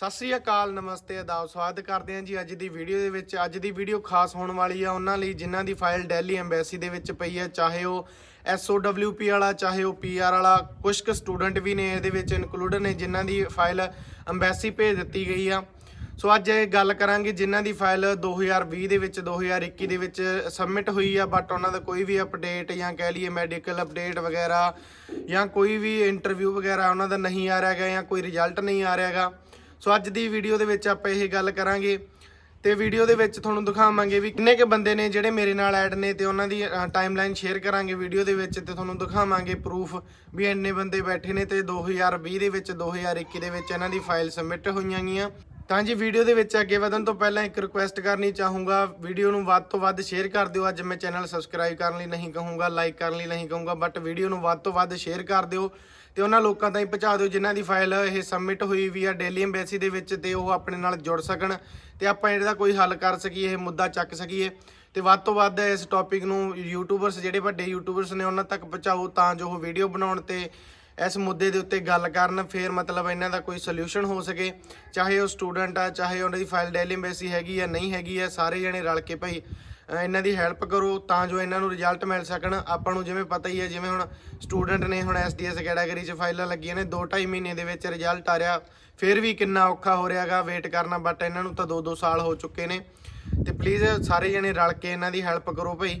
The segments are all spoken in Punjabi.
ਸਤਿ ਸ੍ਰੀ ਅਕਾਲ ਨਮਸਤੇ ਆਦਾਬ ਸਵਾਗਤ ਕਰਦੇ ਹਾਂ ਜੀ ਅੱਜ ਦੀ ਵੀਡੀਓ ਦੇ ਵਿੱਚ ਅੱਜ ਦੀ ਵੀਡੀਓ ਖਾਸ ਹੋਣ ਵਾਲੀ ਆ ਉਹਨਾਂ ਲਈ ਜਿਨ੍ਹਾਂ ਦੀ ਫਾਈਲ ਦਿੱਲੀ ਐਮਬੈਸੀ ਦੇ ਵਿੱਚ ਪਈ ਹੈ ਚਾਹੇ ਉਹ ਐਸਓਡਬਲਯੂਪੀ ਵਾਲਾ ਚਾਹੇ ਉਹ ਪੀਆਰ ਵਾਲਾ ਕੁਝ ਕੁ ਸਟੂਡੈਂਟ ਵੀ ਨੇ ਇਹਦੇ ਵਿੱਚ ਇਨਕਲੂਡ ਨੇ ਜਿਨ੍ਹਾਂ ਦੀ ਫਾਈਲ ਐਮਬੈਸੀ ਭੇਜ ਦਿੱਤੀ ਗਈ ਆ ਸੋ ਅੱਜ ਇਹ ਗੱਲ ਕਰਾਂਗੇ ਜਿਨ੍ਹਾਂ ਦੀ ਫਾਈਲ 2020 ਦੇ ਵਿੱਚ 2021 ਦੇ ਵਿੱਚ ਸਬਮਿਟ ਹੋਈ ਆ ਬਟ ਉਹਨਾਂ ਦਾ ਕੋਈ ਵੀ ਅਪਡੇਟ ਜਾਂ ਕਹਿ ਲਈਏ ਮੈਡੀਕਲ ਅਪਡੇਟ ਵਗੈਰਾ ਜਾਂ ਕੋਈ ਵੀ ਇੰਟਰਵਿਊ ਵਗੈਰਾ ਉਹਨਾਂ ਦਾ ਨਹੀਂ ਆ ਰਿਹਾਗਾ ਜਾਂ ਕੋਈ ਰਿਜ਼ਲਟ ਨਹੀਂ ਆ ਰਿਹਾਗਾ ਸੋ ਅੱਜ ਦੀ ਵੀਡੀਓ ਦੇ ਵਿੱਚ ਆਪਾਂ ਇਹ ਗੱਲ ਕਰਾਂਗੇ ਤੇ ਵੀਡੀਓ ਦੇ ਵਿੱਚ ਤੁਹਾਨੂੰ ਦਿਖਾਵਾਂਗੇ ਵੀ ਕਿੰਨੇ ਕੇ ਬੰਦੇ ਨੇ ਜਿਹੜੇ ਮੇਰੇ ਨਾਲ ਐਡ ਨੇ ਤੇ ਉਹਨਾਂ ਦੀ ਟਾਈਮਲਾਈਨ ਸ਼ੇਅਰ ਕਰਾਂਗੇ ਵੀਡੀਓ ਦੇ ਵਿੱਚ ਤੇ ਤੁਹਾਨੂੰ ਦਿਖਾਵਾਂਗੇ ਪ੍ਰੂਫ ਵੀ ਇੰਨੇ ਬੰਦੇ ਬੈਠੇ ਨੇ ਤੇ 2020 ਦੇ ਵਿੱਚ 2021 ਦੇ ਵਿੱਚ ਇਹਨਾਂ ਦੀ ਫਾਈਲ ਸਬਮਿਟ ਹੋਈਆਂ ਗਈਆਂ ਤਾਂ ਜੀ ਵੀਡੀਓ ਦੇ ਵਿੱਚ ਅੱਗੇ ਵਧਣ ਤੋਂ ਪਹਿਲਾਂ ਇੱਕ ਰਿਕੁਐਸਟ ਕਰਨੀ ਚਾਹੂੰਗਾ ਵੀਡੀਓ ਨੂੰ ਵੱਧ ਤੋਂ ਵੱਧ ਸ਼ੇਅਰ ਕਰ ਦਿਓ ਅੱਜ ਮੈਂ ਚੈਨਲ ਸਬਸਕ੍ਰਾਈਬ ਕਰਨ ਲਈ ਨਹੀਂ ਕਹੂੰਗਾ ਲਾਈਕ ਕਰਨ ਲਈ ਨਹੀਂ ਕਹੂੰਗਾ ਬਟ ਵੀਡੀਓ ਨੂੰ ਵੱਧ ਤੋਂ ਵੱਧ ਸ਼ੇਅਰ ਕਰ ਦਿਓ ਤੇ ਉਹਨਾਂ ਲੋਕਾਂ ਤਾਈਂ ਪਹੁੰਚਾ ਦਿਓ ਜਿਨ੍ਹਾਂ ਦੀ ਫਾਈਲ ਇਹ ਸਬਮਿਟ ਹੋਈ ਵੀ ਆ ਦਿੱਲੀ ਐਮਬੈਸੀ ਦੇ ਵਿੱਚ ਤੇ ਉਹ ਆਪਣੇ ਨਾਲ ਜੁੜ ਸਕਣ ਤੇ ਆਪਾਂ ਇਹਦਾ ਕੋਈ ਹੱਲ ਕਰ ਸਕੀਏ ਇਹ ਮੁੱਦਾ ਚੱਕ ਸਕੀਏ ਤੇ ਵੱਧ ਤੋਂ ਵੱਧ ਇਸ ਟੌਪਿਕ ਨੂੰ ਯੂਟਿਊਬਰਸ ਜਿਹੜੇ ਵੱਡੇ ਯੂਟਿਊਬਰਸ ਨੇ ਉਹਨਾਂ ਤੱਕ ਪਹੁੰਚਾਓ ਤਾਂ ਜੋ ਉਹ ਵੀਡੀਓ ਬਣਾਉਣ ਤੇ ਇਸ ਮੁੱਦੇ ਦੇ ਉੱਤੇ ਗੱਲ ਕਰਨ ਫੇਰ ਮਤਲਬ ਇਹਨਾਂ ਦਾ ਕੋਈ ਸੋਲੂਸ਼ਨ ਹੋ ਸਕੇ ਚਾਹੇ ਉਹ ਸਟੂਡੈਂਟ ਆ ਚਾਹੇ ਉਹਨਾਂ ਦੀ ਫਾਈਲ ਡੈਲੀ ਐਮਬੈਸੀ ਹੈਗੀ ਆ ਨਹੀਂ ਹੈਗੀ ਆ ਸਾਰੇ ਜਣੇ ਰਲ ਕੇ ਭਾਈ ਇਹਨਾਂ ਦੀ ਹੈਲਪ ਕਰੋ ਤਾਂ ਜੋ ਇਹਨਾਂ ਨੂੰ ਰਿਜ਼ਲਟ ਮਿਲ ਸਕਣ ਆਪਾਂ ਨੂੰ ਜਿਵੇਂ ਪਤਾ ਹੀ ਹੈ ਜਿਵੇਂ ਹੁਣ ਸਟੂਡੈਂਟ ਨੇ ਹੁਣ ਐਸਡੀਐਸ ਕੈਟਾਗਰੀ 'ਚ ਫਾਈਲਾਂ ਲੱਗੀਆਂ ਨੇ 2-2.5 ਮਹੀਨੇ ਦੇ ਵਿੱਚ ਰਿਜ਼ਲਟ ਆ ਰਿਹਾ ਫਿਰ ਵੀ ਕਿੰਨਾ ਔਖਾ ਹੋ ਰਿਹਾਗਾ ਵੇਟ ਕਰਨਾ ਬਟ ਇਹਨਾਂ ਨੂੰ ਤਾਂ 2-2 ਸਾਲ ਹੋ ਚੁੱਕੇ ਨੇ ਤੇ ਪਲੀਜ਼ ਸਾਰੇ ਜਣੇ ਰਲ ਕੇ ਇਹਨਾਂ ਦੀ ਹੈਲਪ ਕਰੋ ਭਾਈ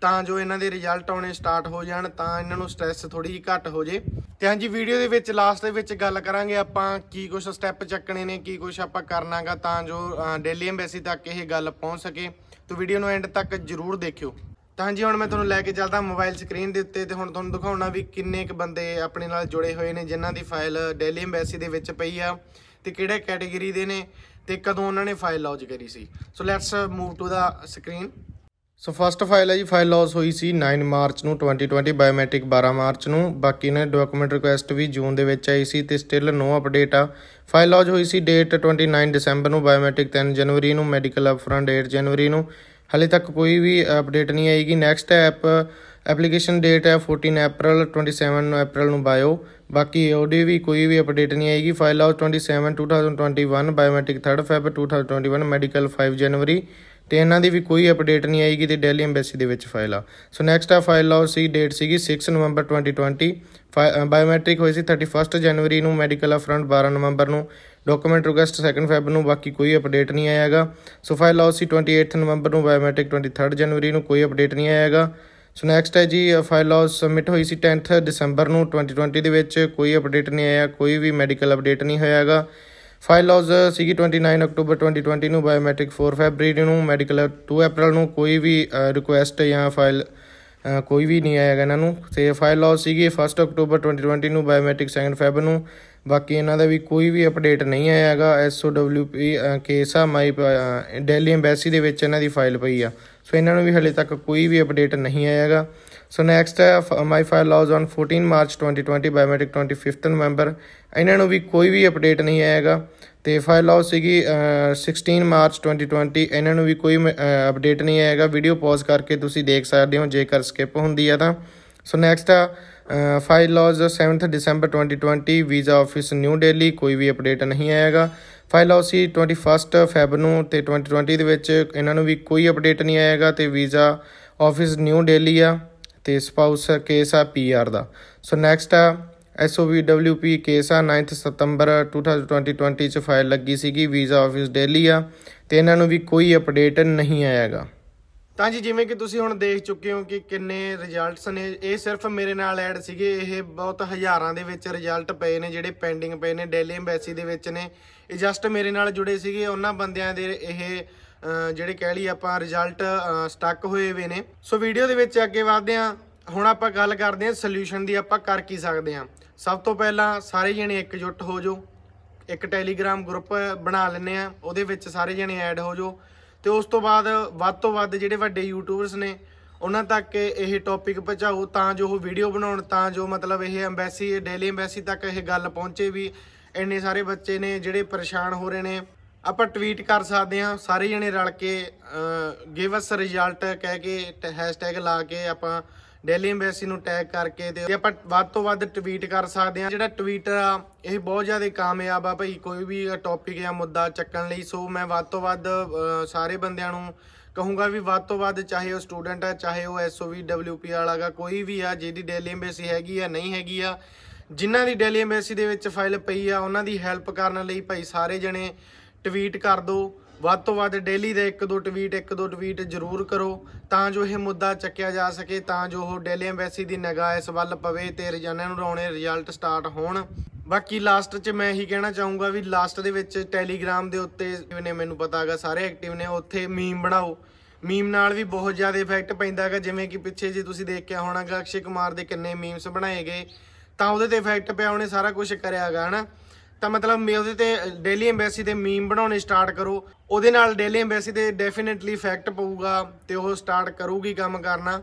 ਤਾਂ ਜੋ ਇਹਨਾਂ ਦੇ ਰਿਜ਼ਲਟ ਆਉਣੇ ਸਟਾਰਟ ਹੋ ਜਾਣ ਤਾਂ ਇਹਨਾਂ ਨੂੰ ਸਟ੍ਰੈਸ ਥੋੜੀ ਜਿਹੀ ਘੱਟ ਹੋ ਜੇ ਤੇ ਹਾਂਜੀ ਵੀਡੀਓ ਦੇ ਵਿੱਚ ਲਾਸਟ ਦੇ ਵਿੱਚ ਗੱਲ ਕਰਾਂਗੇ ਆਪਾਂ ਕੀ ਕੁਝ ਸਟੈਪ ਚੱਕਣੇ ਨੇ ਕੀ ਕੁਝ ਆਪਾਂ ਕਰਨਾਗਾ ਤਾਂ ਜੋ ਡੇਲੀ ਐਮਬੈਸੀ ਤੱਕ ਇਹ ਗੱਲ ਪਹੁੰਚ ਸਕੇ ਤੋ ਵੀਡੀਓ ਨੂੰ ਐਂਡ ਤੱਕ ਜ਼ਰੂਰ ਦੇਖਿਓ ਤਾਂ ਹਾਂਜੀ ਹੁਣ ਮੈਂ ਤੁਹਾਨੂੰ ਲੈ ਕੇ ਚੱਲਦਾ ਮੋਬਾਈਲ ਸਕਰੀਨ ਦੇ ਉੱਤੇ ਤੇ ਹੁਣ ਤੁਹਾਨੂੰ ਦਿਖਾਉਣਾ ਵੀ ਕਿੰਨੇ ਕ ਬੰਦੇ ਆਪਣੇ ਨਾਲ ਜੁੜੇ ਹੋਏ ਨੇ ਜਿਨ੍ਹਾਂ ਦੀ ਫਾਈਲ ਡੈਲੀ ਐਮਬੈਸੀ ਦੇ ਵਿੱਚ ਪਈ ਆ ਤੇ ਕਿਹੜੇ ਕੈਟਾਗਰੀ ਦੇ ਨੇ ਤੇ ਕਦੋਂ ਉਹਨਾਂ ਨੇ ਫਾਈਲ ਲੌਂਚ ਕਰੀ ਸੀ so let's move to the screen so first file ਹੈ ਜੀ ਫਾਈਲ ਲਾਸ ਹੋਈ ਸੀ 9 ਮਾਰਚ ਨੂੰ 2020 ਬਾਇਓਮੈਟ੍ਰਿਕ 12 ਮਾਰਚ ਨੂੰ ਬਾਕੀ ਨੇ ਡਾਕੂਮੈਂਟ ਰਿਕੁਐਸਟ ਵੀ ਜੂਨ ਦੇ ਵਿੱਚ ਆਈ ਸੀ ਤੇ ਸਟਿਲ ਨੋ ਅਪਡੇਟ ਆ ਫਾਈਲ ਲਾਸ ਹੋਈ ਸੀ ਡੇਟ 29 ਦਸੰਬਰ ਨੂੰ ਬਾਇਓਮੈਟ੍ਰਿਕ 3 ਜਨਵਰੀ ਨੂੰ ਮੈਡੀਕਲ ਅਪਫਰੰਟ 8 ਜਨਵਰੀ ਨੂੰ ਹਲੇ ਤੱਕ ਕੋਈ ਵੀ ਅਪਡੇਟ ਨਹੀਂ ਆਏਗੀ ਨੈਕਸਟ ਐਪ ਐਪਲੀਕੇਸ਼ਨ ਡੇਟ ਹੈ 14 ਅਪ੍ਰੈਲ 27 ਨੂੰ ਅਪ੍ਰੈਲ ਨੂੰ ਬਾਇਓ ਬਾਕੀ ਓਡੀ ਵੀ ਕੋਈ ਵੀ ਅਪਡੇਟ ਨਹੀਂ ਆਏਗੀ file out 27 2021 biometric 3 Feb 2021 medical 5 ਜਨਵਰੀ ਤੇ ਇਹਨਾਂ ਦੀ ਵੀ ਕੋਈ ਅਪਡੇਟ ਨਹੀਂ ਕਿ ਤੇ ਦਿੱਲੀ ਐਮਬੈਸੀ ਦੇ ਵਿੱਚ ਫਾਈਲ ਆ ਸੋ ਨੈਕਸਟ ਆ ਫਾਈਲ ਆ ਸੀ ਡੇਟ ਸੀਗੀ 6 ਨਵੰਬਰ 2020 ਬਾਇਓਮੈਟ੍ਰਿਕ ਹੋਈ ਸੀ 31 ਜਨਵਰੀ ਨੂੰ ਮੈਡੀਕਲ ਅਫਰੰਟ 12 ਨਵੰਬਰ ਨੂੰ ਡਾਕੂਮੈਂਟ ਰਿਕਵੈਸਟ 2 ਫੈਬ ਨੂੰ ਬਾਕੀ ਕੋਈ ਅਪਡੇਟ ਨਹੀਂ ਆਇਆ ਹੈਗਾ ਸੋ ਫਾਈਲ ਆ ਸੀ 28 ਨਵੰਬਰ ਨੂੰ ਬਾਇਓਮੈਟ੍ਰਿਕ 23 ਜਨਵਰੀ ਨੂੰ ਕੋਈ ਅਪਡੇਟ ਨਹੀਂ ਆਇਆ ਹੈਗਾ ਸੋ ਨੈਕਸਟ ਹੈ ਜੀ ਫਾਈਲ ਆ ਸਬਮਿਟ ਹੋਈ ਸੀ 10th ਦਸੰਬਰ ਨੂੰ 2020 ਦੇ ਵਿੱਚ ਕੋਈ ਅਪਡੇਟ ਨਹੀਂ ਆਇਆ ਕੋਈ ਵੀ ਮੈਡੀਕਲ ਅਪਡੇਟ ਨਹੀਂ ਹੋਇਆ ਹੈਗਾ ਫਾਈਲ ਲੌਜ਼ ਸੀਗੀ 29 ਅਕਤੂਬਰ 2020 ਨੂੰ ਬਾਇਓਮੈਟ੍ਰਿਕ 4 ਫੈਬਰੀ ਨੂੰ ਮੈਡੀਕਲ 2 ਅਪ੍ਰੈਲ ਨੂੰ ਕੋਈ ਵੀ ਰਿਕੁਐਸਟ ਜਾਂ ਫਾਈਲ ਕੋਈ ਵੀ ਨਹੀਂ ਆਇਆਗਾ ਇਹਨਾਂ ਨੂੰ ਤੇ ਫਾਈਲ ਲੌਜ਼ ਸੀਗੀ 1 ਅਕਤੂਬਰ 2020 ਨੂੰ ਬਾਇਓਮੈਟ੍ਰਿਕ 2 ਫੈਬ ਨੂੰ ਬਾਕੀ ਇਹਨਾਂ ਦਾ ਵੀ ਕੋਈ ਵੀ ਅਪਡੇਟ ਨਹੀਂ ਆਇਆ ਹੈਗਾ ਐਸਓਡਬਲਯੂਪੀ ਕੇਸ ਆ ਮਾਈ ਦਿੱਲੀ ਐਮਬੈਸੀ ਦੇ ਵਿੱਚ ਇਹਨਾਂ ਦੀ ਫਾਈਲ ਪਈ ਆ ਸੋ ਇਹਨਾਂ ਨੂੰ ਵੀ ਹਲੇ ਤੱਕ ਕੋਈ ਵੀ ਅਪਡੇਟ ਨਹੀਂ ਆਇਆ ਹੈਗਾ ਸੋ ਨੈਕਸਟ ਹੈ my file lodged on 14 March 2020 biometric 25th ਨਵੰਬਰ ਇਹਨਾਂ ਨੂੰ ਵੀ ਕੋਈ ਵੀ ਅਪਡੇਟ ਨਹੀਂ ਆਏਗਾ ਤੇ ਫਾਈਲ ਲਾਓ ਸੀਗੀ 16 ਮਾਰਚ 2020 ਇਹਨਾਂ ਨੂੰ ਵੀ ਕੋਈ ਅਪਡੇਟ ਨਹੀਂ ਆਏਗਾ ਵੀਡੀਓ ਪੌਜ਼ ਕਰਕੇ ਤੁਸੀਂ ਦੇਖ ਸਕਦੇ ਹੋ ਜੇਕਰ ਸਕਿਪ ਹੁੰਦੀ ਹੈ ਤਾਂ so next file lodged 7th ਦਸੰਬਰ 2020 ਵੀਜ਼ਾ ਆਫਿਸ ਨਿਊ ਦਿੱਲੀ ਕੋਈ ਵੀ ਅਪਡੇਟ ਨਹੀਂ ਆਏਗਾ ਫਾਈਲ ਲਾਓ ਸੀ 21 ਫੈਬ ਨੂੰ ਤੇ 2020 ਦੇ ਵਿੱਚ ਇਹਨਾਂ ਨੂੰ ਵੀ ਕੋਈ ਅਪਡੇਟ ਨਹੀਂ ਆਏਗਾ ਤੇ ਵੀਜ਼ਾ ਆਫਿਸ ਨਿਊ ਦਿੱਲੀ ਆ ਤੇ ਸਪਾਊਸ ਕੇਸ ਆ ਪੀਆਰ ਦਾ ਸੋ ਨੈਕਸਟ ਆ ਐਸਓਵੀਡਬਲਯੂਪੀ ਕੇਸ ਆ 9th ਸਤੰਬਰ 2020 ਚ ਫਾਈਲ ਲੱਗੀ ਸੀਗੀ ਵੀਜ਼ਾ ਆਫਿਸ ਦਿੱਲੀ ਆ ਤੇ ਇਹਨਾਂ ਨੂੰ ਵੀ ਕੋਈ ਅਪਡੇਟ ਨਹੀਂ ਆਇਆਗਾ ਤਾਂ ਜੀ ਜਿਵੇਂ ਕਿ ਤੁਸੀਂ ਹੁਣ ਦੇਖ ਚੁੱਕੇ ਹੋ ਕਿ ਕਿੰਨੇ ਰਿਜ਼ਲਟਸ ਨੇ ਇਹ ਸਿਰਫ ਮੇਰੇ ਨਾਲ ਐਡ ਸੀਗੇ ਇਹ ਬਹੁਤ ਹਜ਼ਾਰਾਂ ਦੇ ਵਿੱਚ ਰਿਜ਼ਲਟ ਪਏ ਨੇ ਜਿਹੜੇ ਪੈਂਡਿੰਗ ਪਏ ਨੇ ਦਿੱਲੀ ਐਮਬੈਸੀ ਦੇ ਵਿੱਚ ਨੇ ਇਹ ਜਸਟ ਮੇਰੇ ਨਾਲ ਜੁੜੇ ਸੀਗੇ ਉਹਨਾਂ ਬੰਦਿਆਂ ਦੇ ਇਹ ਜਿਹੜੇ ਕਹਿ ਲਈ ਆਪਾਂ ਰਿਜ਼ਲਟ ਸਟਕ ਹੋਏ ਹੋਏ ਨੇ ਸੋ ਵੀਡੀਓ ਦੇ ਵਿੱਚ ਅੱਗੇ ਵਧਦੇ ਆ ਹੁਣ ਆਪਾਂ ਗੱਲ ਕਰਦੇ ਆ ਸੋਲੂਸ਼ਨ ਦੀ ਆਪਾਂ ਕਰ ਕੀ ਸਕਦੇ ਆ ਸਭ ਤੋਂ ਪਹਿਲਾਂ ਸਾਰੇ ਜਣੇ ਇਕਜੁੱਟ ਹੋ ਜੋ ਇੱਕ ਟੈਲੀਗ੍ਰਾਮ ਗਰੁੱਪ ਬਣਾ ਲੈਨੇ ਆ ਉਹਦੇ ਵਿੱਚ ਸਾਰੇ ਜਣੇ ਐਡ ਹੋ ਜੋ ਤੇ ਉਸ ਤੋਂ ਬਾਅਦ ਵੱਧ ਤੋਂ ਵੱਧ ਜਿਹੜੇ ਵੱਡੇ ਯੂਟਿਊਬਰਸ ਨੇ ਉਹਨਾਂ ਤੱਕ ਇਹ ਟੌਪਿਕ ਪਹੁੰਚਾਓ ਤਾਂ ਜੋ ਉਹ ਵੀਡੀਓ ਬਣਾਉਣ ਤਾਂ ਜੋ ਮਤਲਬ ਇਹ ਐਮਬੈਸੀ ਡੇਲੀ ਐਮਬੈਸੀ ਤੱਕ ਇਹ ਗੱਲ ਪਹੁੰਚੇ ਵੀ ਇੰਨੇ ਸਾਰੇ ਬੱਚੇ ਨੇ ਜਿਹੜੇ ਪਰੇਸ਼ਾਨ ਹੋ ਰਹੇ ਨੇ ਆਪਾਂ ਟਵੀਟ ਕਰ ਸਕਦੇ ਹਾਂ ਸਾਰੇ ਜਣੇ ਰਲ ਕੇ ਗਿਵ ਅਸ ਰਿਜ਼ਲਟ ਕਹਿ ਕੇ ਹੈਸ਼ਟੈਗ ਲਾ ਕੇ ਆਪਾਂ ਡੈਲੀ ਐਮਬੈਸੀ ਨੂੰ ਟੈਗ ਕਰਕੇ ਤੇ ਆਪਾਂ ਵੱਧ ਤੋਂ ਵੱਧ ਟਵੀਟ ਕਰ ਸਕਦੇ ਹਾਂ ਜਿਹੜਾ ਟਵੀਟਰ ਆ ਇਹ ਬਹੁਤ ਜ਼ਿਆਦਾ ਕਾਮਯਾਬ ਆ ਭਾਈ ਕੋਈ ਵੀ ਟੌਪਿਕ ਜਾਂ ਮੁੱਦਾ ਚੱਕਣ ਲਈ ਸੋ ਮੈਂ ਵੱਧ ਤੋਂ ਵੱਧ ਸਾਰੇ ਬੰਦਿਆਂ ਨੂੰ ਕਹੂੰਗਾ ਵੀ ਵੱਧ ਤੋਂ ਵੱਧ ਚਾਹੇ ਉਹ ਸਟੂਡੈਂਟ ਆ ਚਾਹੇ ਉਹ ਐਸਓਵੀ ਡਬਲਯੂਪੀ ਵਾਲਾਗਾ ਕੋਈ ਵੀ ਆ ਜਿਹਦੀ ਡੈਲੀ ਐਮਬੈਸੀ ਹੈਗੀ ਆ ਨਹੀਂ ਹੈਗੀ ਆ ਜਿਨ੍ਹਾਂ ਦੀ ਡੈਲੀ ਐਮਬੈਸੀ ਦੇ ਵਿੱਚ ਫਾਈਲ ਪਈ ਆ ਉਹਨਾਂ ਦੀ ਹੈਲਪ ਕਰਨ ਲਈ ਭਾਈ ਸਾਰੇ ਜਣੇ ਟਵੀਟ ਕਰ ਦਿਓ ਵੱਧ ਤੋਂ ਵੱਧ ਡੇਲੀ ਦੇ ਇੱਕ ਦੋ ਟਵੀਟ ਇੱਕ ਦੋ ਟਵੀਟ ਜ਼ਰੂਰ ਕਰੋ ਤਾਂ ਜੋ ਇਹ ਮੁੱਦਾ ਚੱਕਿਆ ਜਾ ਸਕੇ ਤਾਂ ਜੋ ਉਹ ਡੇਲੀ ਐਮਬੈਸੀ ਦੀ ਨਿਗਾਹ ਇਸ ਵੱਲ ਪਵੇ ਤੇ ਰੋਜ਼ਾਨਾ ਨੂੰ ਰੌਣੇ ਰਿਜ਼ਲਟ ਸਟਾਰਟ ਹੋਣ ਬਾਕੀ ਲਾਸਟ 'ਚ ਮੈਂ ਇਹੀ ਕਹਿਣਾ ਚਾਹੂੰਗਾ ਵੀ ਲਾਸਟ ਦੇ ਵਿੱਚ ਟੈਲੀਗ੍ਰਾਮ ਦੇ ਉੱਤੇ ਨੇ ਮੈਨੂੰ ਪਤਾ ਹੈਗਾ ਸਾਰੇ ਐਕਟਿਵ ਨੇ ਉੱਥੇ ਮੀਮ ਬਣਾਓ ਮੀਮ ਨਾਲ ਵੀ ਬਹੁਤ ਜ਼ਿਆਦਾ ਇਫੈਕਟ ਪੈਂਦਾ ਹੈਗਾ ਜਿਵੇਂ ਕਿ ਪਿੱਛੇ ਜੇ ਤੁਸੀਂ ਦੇਖਿਆ ਹੋਣਾਗਾ ਅਕਸ਼ੇ ਕੁਮਾਰ ਦੇ ਕਿੰਨੇ ਮੀਮਸ ਬਣਾਏ ਗਏ ਤਾਂ ਉਹਦੇ ਤੇ ਇਫੈਕਟ ਪਿਆ ਉਹਨੇ ਸਾਰਾ ਕੁਝ ਕਰਿਆ ਹੈਗਾ ਹਨਾ ਤਾਂ ਮਤਲਬ ਮੈਂ ਉਹਦੇ ਤੇ ਡੇਲੀ ਐਮਬੈਸੀ ਦੇ ਮੀਮ ਬਣਾਉਣੇ ਸਟਾਰਟ ਕਰੋ ਉਹਦੇ ਨਾਲ ਡੇਲੀ ਐਮਬੈਸੀ ਦੇ ਡੈਫੀਨਿਟਲੀ ਇਫੈਕਟ ਪਊਗਾ ਤੇ ਉਹ ਸਟਾਰਟ ਕਰੂਗੀ ਕੰਮ ਕਰਨਾ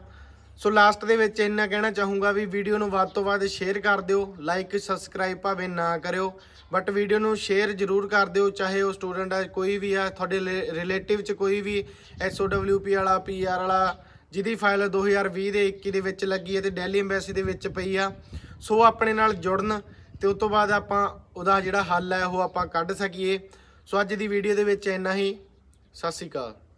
ਸੋ ਲਾਸਟ ਦੇ ਵਿੱਚ ਇੰਨਾ ਕਹਿਣਾ ਚਾਹੂੰਗਾ ਵੀ ਵੀਡੀਓ ਨੂੰ ਵੱਧ ਤੋਂ ਵੱਧ ਸ਼ੇਅਰ ਕਰ ਦਿਓ ਲਾਈਕ ਸਬਸਕ੍ਰਾਈਬ ਭਾਵੇਂ ਨਾ ਕਰਿਓ ਬਟ ਵੀਡੀਓ ਨੂੰ ਸ਼ੇਅਰ ਜ਼ਰੂਰ ਕਰ ਦਿਓ ਚਾਹੇ ਉਹ ਸਟੂਡੈਂਟ ਆ ਕੋਈ ਵੀ ਆ ਤੁਹਾਡੇ ਰਿਲੇਟਿਵ ਚ ਕੋਈ ਵੀ ਐਸਓਡਬਲਯੂਪੀ ਵਾਲਾ ਪੀਆਰ ਵਾਲਾ ਜਿਹਦੀ ਫਾਈਲ 2020 ਦੇ 21 ਦੇ ਵਿੱਚ ਲੱਗੀ ਹੈ ਤੇ ਡੈਲੀ ਐਮਬੈਸੀ ਦੇ ਵਿੱਚ ਪਈ ਆ ਸੋ ਆਪਣੇ ਨਾਲ ਜੁੜਨ ਤੇ ਉਸ ਤੋਂ ਬਾਅਦ ਆਪਾਂ ਉਹਦਾ ਜਿਹੜਾ ਹੱਲ ਹੈ ਉਹ ਆਪਾਂ ਕੱਢ ਸਕੀਏ ਸੋ ਅੱਜ ਦੀ ਵੀਡੀਓ ਦੇ ਵਿੱਚ ਇੰਨਾ ਹੀ ਸਤਿ ਸ਼੍ਰੀ ਅਕਾਲ